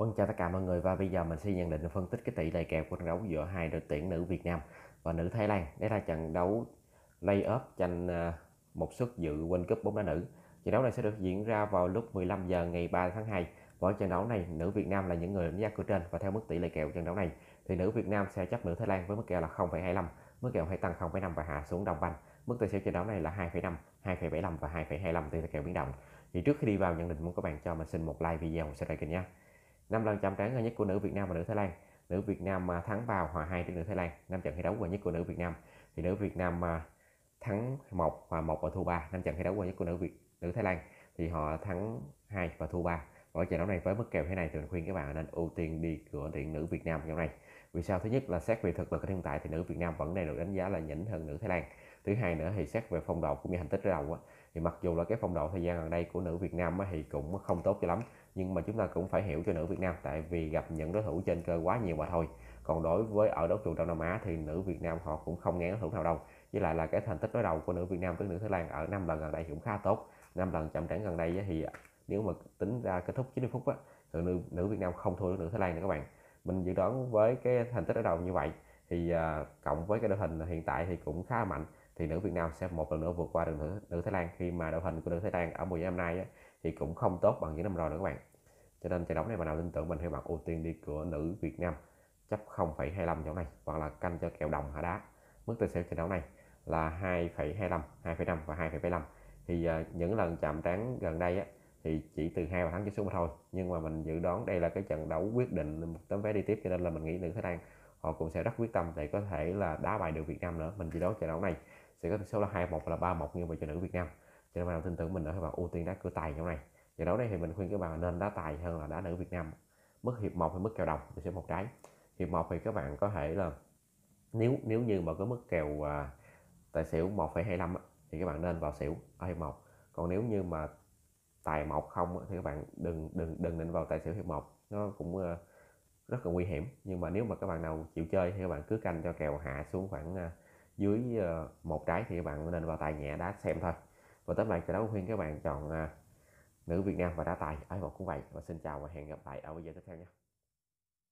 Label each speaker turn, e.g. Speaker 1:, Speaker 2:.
Speaker 1: Vâng chào tất cả mọi người và bây giờ mình sẽ nhận định và phân tích cái tỷ lệ kèo của trận đấu giữa hai đội tuyển nữ Việt Nam và nữ Thái Lan. Đây là trận đấu lay-up tranh à, một suất dự World Cup bóng đá nữ. Trận đấu này sẽ được diễn ra vào lúc 15 giờ ngày 3 tháng 2. Và ở trận đấu này, nữ Việt Nam là những người đánh giá cửa trên và theo mức tỷ lệ kèo trận đấu này thì nữ Việt Nam sẽ chấp nữ Thái Lan với mức kèo là 0,25, mức kèo hay tăng 0,5 và hạ xuống đồng banh. Mức tài xỉu trận đấu này là 2,5, 2,75 và 2,25 tỷ lệ kèo biến động. Thì trước khi đi vào nhận định muốn các bạn cho mình xin một like video sẽ lại kênh nhé. 5 lần chạm trán gần nhất của nữ Việt Nam và nữ Thái Lan nữ Việt Nam mà thắng vào hòa hai trước nữ Thái Lan năm trận thi đấu gần nhất của nữ Việt Nam thì nữ Việt Nam mà thắng một và một và thua ba năm trận thi đấu gần nhất của nữ Việt nữ Thái Lan thì họ thắng hai và thua ba ở trận đấu này với mức kèo thế này thì mình khuyên các bạn nên ưu tiên đi cửa điện nữ Việt Nam trong này vì sao thứ nhất là xét về thực lực hiện tại thì nữ Việt Nam vẫn đang được đánh giá là nhỉnh hơn nữ Thái Lan thứ hai nữa thì xét về phong độ cũng như thành tích đầu á thì mặc dù là cái phong độ thời gian gần đây của nữ Việt Nam á, thì cũng không tốt cho lắm nhưng mà chúng ta cũng phải hiểu cho nữ Việt Nam tại vì gặp những đối thủ trên cơ quá nhiều mà thôi còn đối với ở đấu trường Đông Nam Á thì nữ Việt Nam họ cũng không ngán đối thủ nào đâu với lại là cái thành tích đối đầu của nữ Việt Nam với nữ Thái Lan ở năm lần gần đây cũng khá tốt năm lần chạm trán gần đây thì nếu mà tính ra kết thúc 90 phút á thì nữ, nữ Việt Nam không thua nữ Thái Lan nữa các bạn mình dự đoán với cái thành tích đối đầu như vậy thì uh, cộng với cái đội hình hiện tại thì cũng khá mạnh thì nữ Việt Nam sẽ một lần nữa vượt qua được nữ, nữ Thái Lan khi mà đội hình của nữ Thái Lan ở mùa giải năm nay á, thì cũng không tốt bằng những năm rồi nữa các bạn cho nên trận đấu này bạn nào tin tưởng mình theo bạn ưu tiên đi cửa nữ Việt Nam chấp 0,25 chỗ này hoặc là canh cho kèo đồng hả đá mức tài xỉu trận đấu này là 2,25 2,5 và 2,75 thì uh, những lần chạm trán gần đây á, thì chỉ từ hai và thắng trở xuống mà thôi nhưng mà mình dự đoán đây là cái trận đấu quyết định một tấm vé đi tiếp cho nên là mình nghĩ nữ Thái Lan họ cũng sẽ rất quyết tâm để có thể là đá bại được Việt Nam nữa mình dự đoán trận đấu này sẽ có tỷ số là hai một hoặc là ba một như vậy cho nữ Việt Nam cho nên bạn tin tưởng mình ở các bạn ưu tiên đá cửa tài trong này trận đấu này thì mình khuyên các bạn nên đá tài hơn là đá nữ Việt Nam mức hiệp một hay mức kèo đồng thì sẽ một trái hiệp một thì các bạn có thể là nếu nếu như mà có mức kèo à, tài xỉu 1,25 thì các bạn nên vào xỉu ở hiệp một còn nếu như mà tài một không thì các bạn đừng đừng đừng nên vào tài xỉu hiệp một nó cũng uh, rất là nguy hiểm nhưng mà nếu mà các bạn nào chịu chơi thì các bạn cứ canh cho kèo hạ xuống khoảng uh, dưới ờ, một trái thì các bạn nên vào tài nhẹ đá xem thôi và tóm lại trận đấu khuyên các bạn chọn à, nữ Việt Nam và đá tài ở một cũng vậy và xin chào và hẹn gặp lại ở video tiếp theo nhé